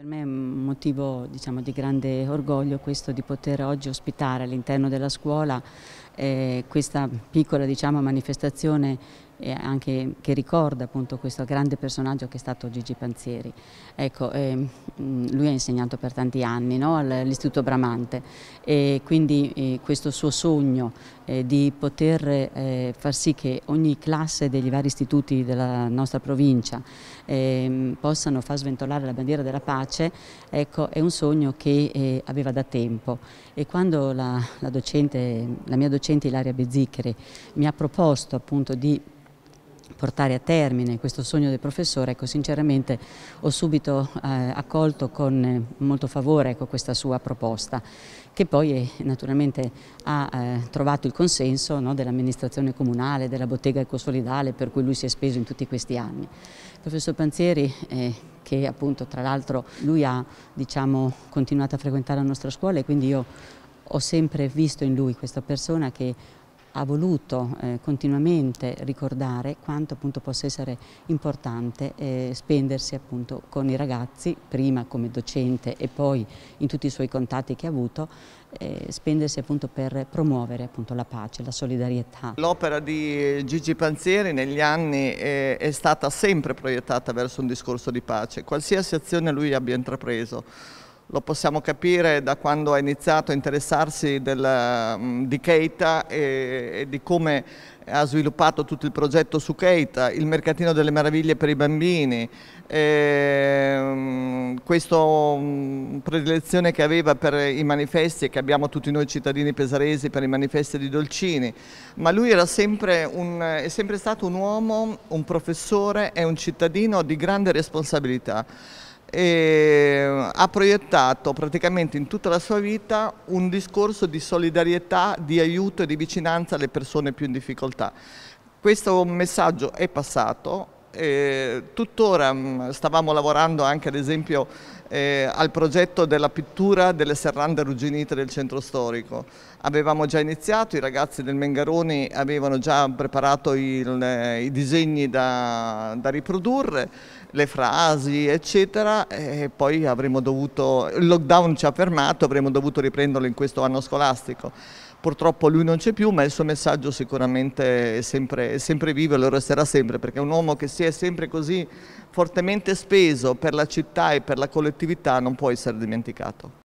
Per me è un motivo diciamo, di grande orgoglio questo di poter oggi ospitare all'interno della scuola eh, questa piccola diciamo, manifestazione e anche, che ricorda appunto questo grande personaggio che è stato Gigi Panzieri. Ecco, eh, lui ha insegnato per tanti anni no? all'Istituto Bramante e quindi eh, questo suo sogno eh, di poter eh, far sì che ogni classe degli vari istituti della nostra provincia ehm, possano far sventolare la bandiera della pace ecco, è un sogno che eh, aveva da tempo e quando la, la, docente, la mia docente Ilaria Bezziccheri mi ha proposto appunto di portare a termine questo sogno del professore, ecco, sinceramente ho subito eh, accolto con eh, molto favore ecco, questa sua proposta, che poi eh, naturalmente ha eh, trovato il consenso no, dell'amministrazione comunale, della bottega ecosolidale per cui lui si è speso in tutti questi anni. Il professor Panzieri, eh, che appunto tra l'altro lui ha diciamo, continuato a frequentare la nostra scuola e quindi io ho sempre visto in lui questa persona che ha voluto eh, continuamente ricordare quanto appunto possa essere importante eh, spendersi appunto con i ragazzi, prima come docente e poi in tutti i suoi contatti che ha avuto, eh, spendersi appunto per promuovere appunto la pace, la solidarietà. L'opera di Gigi Panzieri negli anni è, eh, è stata sempre proiettata verso un discorso di pace, qualsiasi azione lui abbia intrapreso lo possiamo capire da quando ha iniziato a interessarsi della, mm, di Keita e, e di come ha sviluppato tutto il progetto su Keita, il mercatino delle meraviglie per i bambini, ehm, questa mm, predilezione che aveva per i manifesti e che abbiamo tutti noi cittadini pesaresi per i manifesti di Dolcini, ma lui sempre un, è sempre stato un uomo, un professore e un cittadino di grande responsabilità e ha proiettato praticamente in tutta la sua vita un discorso di solidarietà, di aiuto e di vicinanza alle persone più in difficoltà. Questo messaggio è passato, eh, tuttora mh, mm, stavamo lavorando anche ad esempio eh, al progetto della pittura delle serrande arrugginite del centro storico. Avevamo già iniziato, i ragazzi del Mengaroni avevano già preparato il, eh, i disegni da, da, riprodurre, le frasi eccetera e poi avremmo dovuto, il lockdown ci ha fermato, avremmo dovuto riprenderlo in questo anno scolastico purtroppo lui non c'è più, ma il suo messaggio sicuramente è sempre, è sempre vivo e lo resterà sempre, perché un uomo che si è sempre così fortemente speso per la città e per la collettività non può essere dimenticato.